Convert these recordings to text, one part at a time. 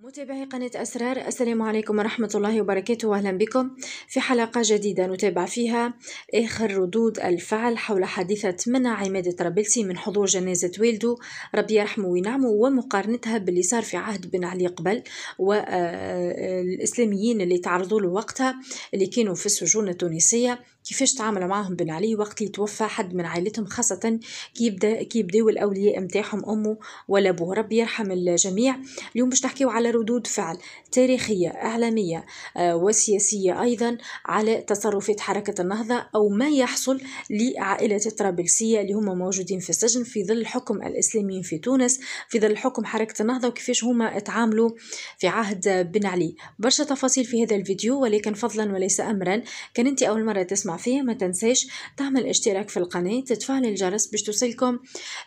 متابعي قناة أسرار السلام عليكم ورحمة الله وبركاته وأهلا بكم في حلقة جديدة نتابع فيها آخر ردود الفعل حول حادثة منع عمادة ربلسي من حضور جنازة والده ربي يرحمه وينعمه ومقارنتها باللي صار في عهد بن علي قبل والإسلاميين آه، آه، اللي تعرضوا له وقتها اللي كانوا في السجون التونسية كيفاش تعاملوا معاهم بن علي وقت اللي توفى حد من عائلتهم خاصة كي يبدا كي يبداو الأولياء متاعهم أمه ولا أبوه ربي يرحم الجميع اليوم باش نحكيو على ردود فعل تاريخية إعلامية آه وسياسية أيضا على تصرفات حركة النهضة أو ما يحصل لعائلة الطرابلسية اللي هما موجودين في السجن في ظل الحكم الإسلاميين في تونس في ظل حكم حركة النهضة وكيفاش هما تعاملوا في عهد بن علي برشا تفاصيل في هذا الفيديو ولكن فضلا وليس أمرا كان أنت أول مرة تسمع الصحفية ما تنساش تعمل اشتراك في القناة تتفعل الجرس باش توصلكم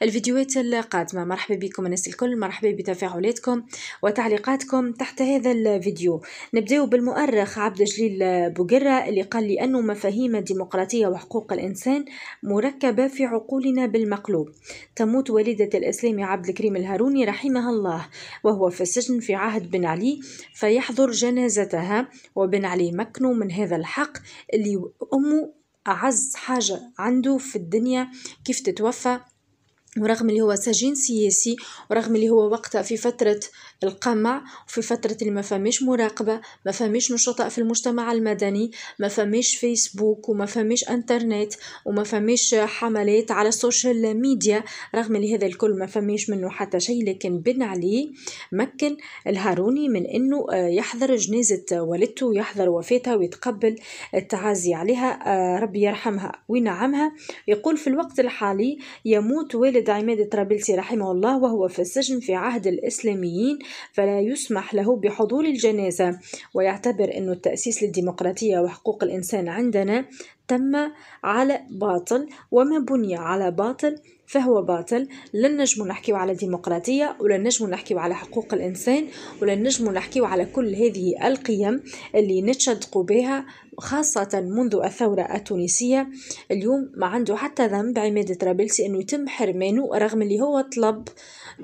الفيديوهات القادمة مرحبا بكم الناس الكل مرحبا بتفاعلاتكم وتعليقاتكم تحت هذا الفيديو نبداو بالمؤرخ عبد الجليل بوقرة اللي قال لي أنه مفاهيم الديمقراطية وحقوق الإنسان مركبة في عقولنا بالمقلوب تموت والدة الإسلام عبد الكريم الهاروني رحمها الله وهو في السجن في عهد بن علي فيحضر جنازتها وبن علي مكنو من هذا الحق اللي أمه أعز حاجة عنده في الدنيا كيف تتوفى ورغم اللي هو سجين سياسي ورغم اللي هو وقتها في فترة القمع وفي فترة اللي ما فماش مراقبة ما فماش نشطاء في المجتمع المدني ما فماش فيسبوك وما فماش انترنت وما فماش حملات على السوشيال ميديا رغم اللي هذا الكل ما فماش منه حتى شيء لكن بن عليه مكن الهاروني من انه آه، يحضر جنازة والدته ويحضر وفاتها ويتقبل التعازي عليها آه، ربي يرحمها وينعمها يقول في الوقت الحالي يموت والد ولد عماد الطرابلسي رحمه الله وهو في السجن في عهد الإسلاميين فلا يسمح له بحضور الجنازة ويعتبر أن التأسيس للديمقراطية وحقوق الإنسان عندنا تم على باطل وما بني على باطل فهو باطل لن نجمو نحكيو على ديمقراطية ولن نجمو نحكيو على حقوق الإنسان ولن نجمو نحكيو على كل هذه القيم اللي نتشدق بها خاصة منذ الثورة التونسية اليوم ما عنده حتى ذنب عمادة رابلسي أنه يتم حرمانه رغم اللي هو طلب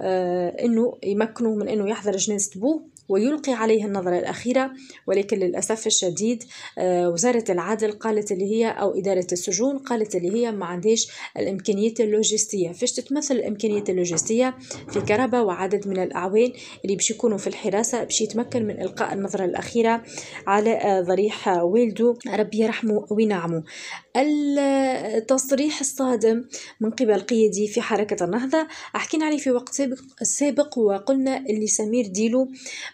آه أنه يمكنه من أنه يحضر جنازة بوه ويلقي عليه النظرة الأخيرة ولكن للأسف الشديد آه، وزارة العدل قالت اللي هي أو إدارة السجون قالت اللي هي ما عندهاش الإمكانية اللوجستية فاش تتمثل الإمكانية اللوجستية في كربة وعدد من الأعوان اللي باش يكونوا في الحراسة باش يتمكن من إلقاء النظرة الأخيرة على آه، ضريح والده ربي يرحمه وينعمه التصريح الصادم من قبل قيادي في حركة النهضة حكينا عليه في وقت سابق وقلنا اللي سمير ديلو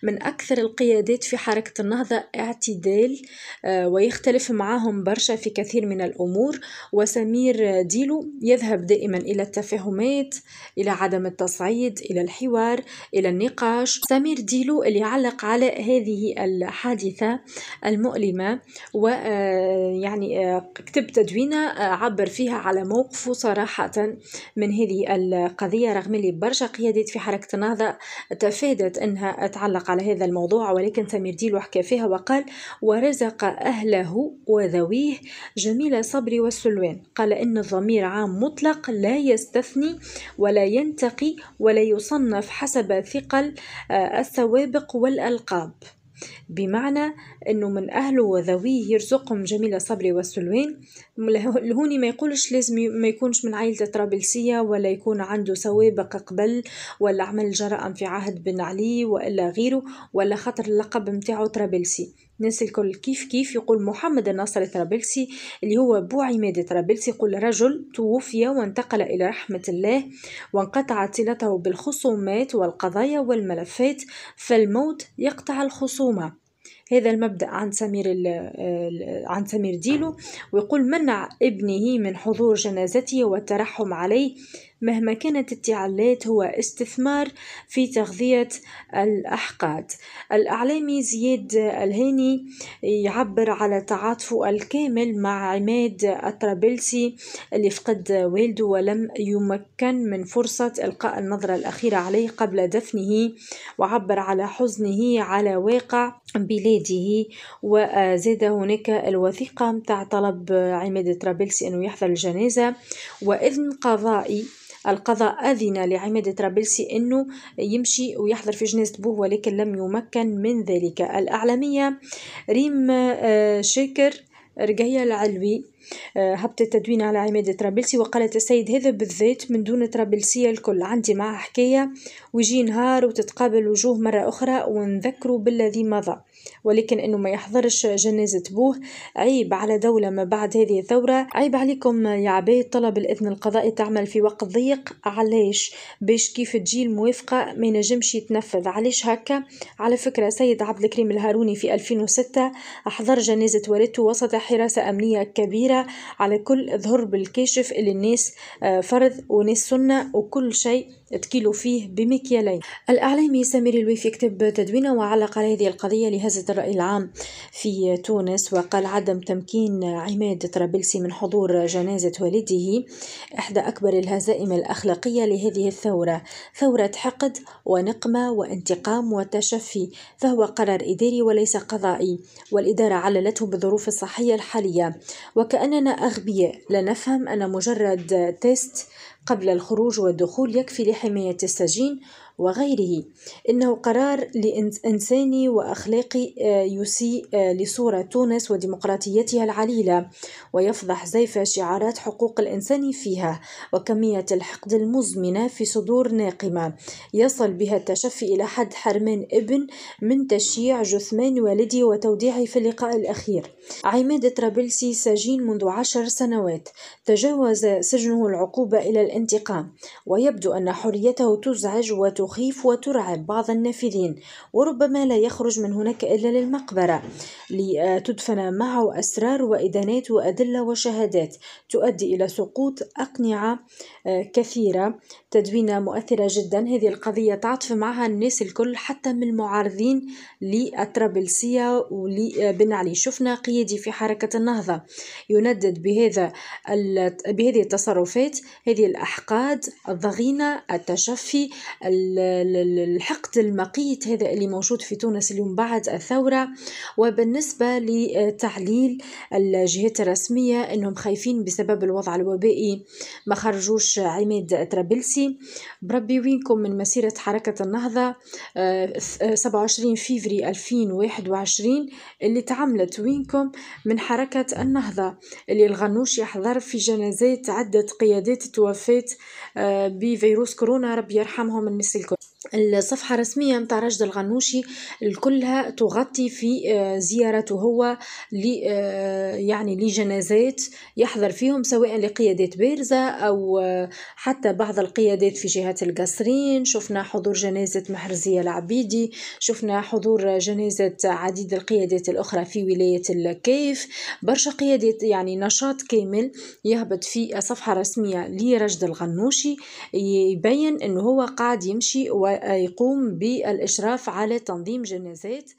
من أكثر القيادات في حركة النهضة اعتدال آه، ويختلف معهم برشا في كثير من الأمور وسمير ديلو يذهب دائما إلى التفاهمات إلى عدم التصعيد إلى الحوار إلى النقاش سمير ديلو اللي علق على هذه الحادثة المؤلمة ويعني آه، آه، كتب تدوينة عبر فيها على موقفه صراحة من هذه القضية رغم اللي برشا قيادات في حركة النهضة تفادت أنها تعلق على هذا الموضوع ولكن سمير ديلو حكى فيها وقال ورزق أهله وذويه جميل صبري والسلوان قال إن الضمير عام مطلق لا يستثني ولا ينتقي ولا يصنف حسب ثقل آه، السوابق والألقاب بمعنى أنه من أهله وذويه يرزقهم جميل صبري والسلوان لهوني ما يقولش لازم ما يكونش من عائلة طرابلسية ولا يكون عنده سوابق قبل ولا عمل جرائم في عهد بن علي وإلا غيره ولا خاطر اللقب متاعه طرابلسي الناس الكل كيف كيف يقول محمد الناصر الطرابلسي اللي هو بو عماد طرابلسي يقول رجل توفي وانتقل إلى رحمة الله وانقطعت صلته بالخصومات والقضايا والملفات فالموت يقطع الخصومة هذا المبدأ عن سمير عن سمير ديلو ويقول منع ابنه من حضور جنازته والترحم عليه مهما كانت التعليلات هو استثمار في تغذية الأحقاد الإعلامي زياد الهاني يعبر على تعاطفه الكامل مع عماد الطرابلسي اللي فقد والده ولم يمكن من فرصة إلقاء النظرة الأخيرة عليه قبل دفنه وعبر على حزنه على واقع بلاده وزاد هناك الوثيقة متاع طلب عماد الطرابلسي أنه يحضر الجنازة وإذن قضائي القضاء أذن لعماد طرابلسي أنه يمشي ويحضر في جنازة بوه ولكن لم يمكن من ذلك الأعلامية ريم آه، شاكر رقية العلوي آه، هبطت التدوين على عماد ترابلسي وقالت السيد هذا بالذات من دون ترابلسية الكل عندي معه حكاية ويجي نهار وتتقابل وجوه مرة أخرى ونذكروا بالذي مضى ولكن انه ما يحضرش جنازة بوه عيب على دولة ما بعد هذه الثورة عيب عليكم يا عباد طلب الإذن القضائي تعمل في وقت ضيق علاش باش كيف تجي الموافقة ما ينجمش يتنفذ علاش هكا على فكرة سيد عبد الكريم الهاروني في 2006 أحضر جنازة والدته وسط حراسة أمنية كبيرة كبيرة على كل ظهر بالكاشف اللي الناس آه، فرض وناس سنة وكل شيء تكيلو فيه بمكيالين الإعلامي سمير الويف يكتب تدوينه وعلق على هذه القضية لهزة الرأي العام في تونس وقال عدم تمكين عماد طرابلسي من حضور جنازة والده إحدى أكبر الهزائم الأخلاقية لهذه الثورة ثورة حقد ونقمة وانتقام وتشفي فهو قرار إداري وليس قضائي والإدارة عللته بالظروف الصحية الحالية وكأننا أغبياء لا نفهم أن مجرد تيست قبل الخروج والدخول يكفي لحماية السجين وغيره إنه قرار إنساني وأخلاقي آه، يسيء آه، لصورة تونس وديمقراطيتها العليلة ويفضح زيف شعارات حقوق الإنسان فيها وكمية الحقد المزمنة في صدور ناقمة يصل بها التشفي إلى حد حرمان ابن من تشييع جثمان والدي وتوديعه في اللقاء الأخير عماد ترابلسي سجين منذ عشر سنوات تجاوز سجنه العقوبة إلى الانتقام ويبدو أن حريته تزعج وتخ تخيف وترعب بعض النافذين وربما لا يخرج من هناك إلا للمقبرة لتدفن معه أسرار وإدانات وأدلة وشهادات تؤدي إلى سقوط أقنعة آه، كثيرة تدوينة مؤثرة جدا هذه القضية تعاطف معها الناس الكل حتى من المعارضين للطرابلسية ولبن علي شفنا قيادي في حركة النهضة يندد بهذا بهذه التصرفات هذه الأحقاد الضغينة التشفي الحقد المقيت هذا اللي موجود في تونس اليوم بعد الثورة وبالنسبة لتعليل الجهات الرسمية أنهم خايفين بسبب الوضع الوبائي ما خرجوش عماد ترابلسي بربي وينكم من مسيرة حركة النهضة 27 آه، فيفري 2021 اللي تعملت وينكم من حركة النهضة اللي الغنوش يحضر في جنازات عدة قيادات توفات آه، بفيروس كورونا ربي يرحمهم الناس il الصفحة الرسمية متاع رشد الغنوشي الكلها تغطي في آه، زيارته هو لي آه، يعني لجنازات يحضر فيهم سواء لقيادات بارزة أو آه، حتى بعض القيادات في جهة القصرين شفنا حضور جنازة محرزية العبيدي شفنا حضور جنازة عديد القيادات الأخرى في ولاية الكيف برشا قيادات يعني نشاط كامل يهبط في صفحة رسمية لرشد الغنوشي يبين أنه هو قاعد يمشي و يقوم بالإشراف على تنظيم جنازات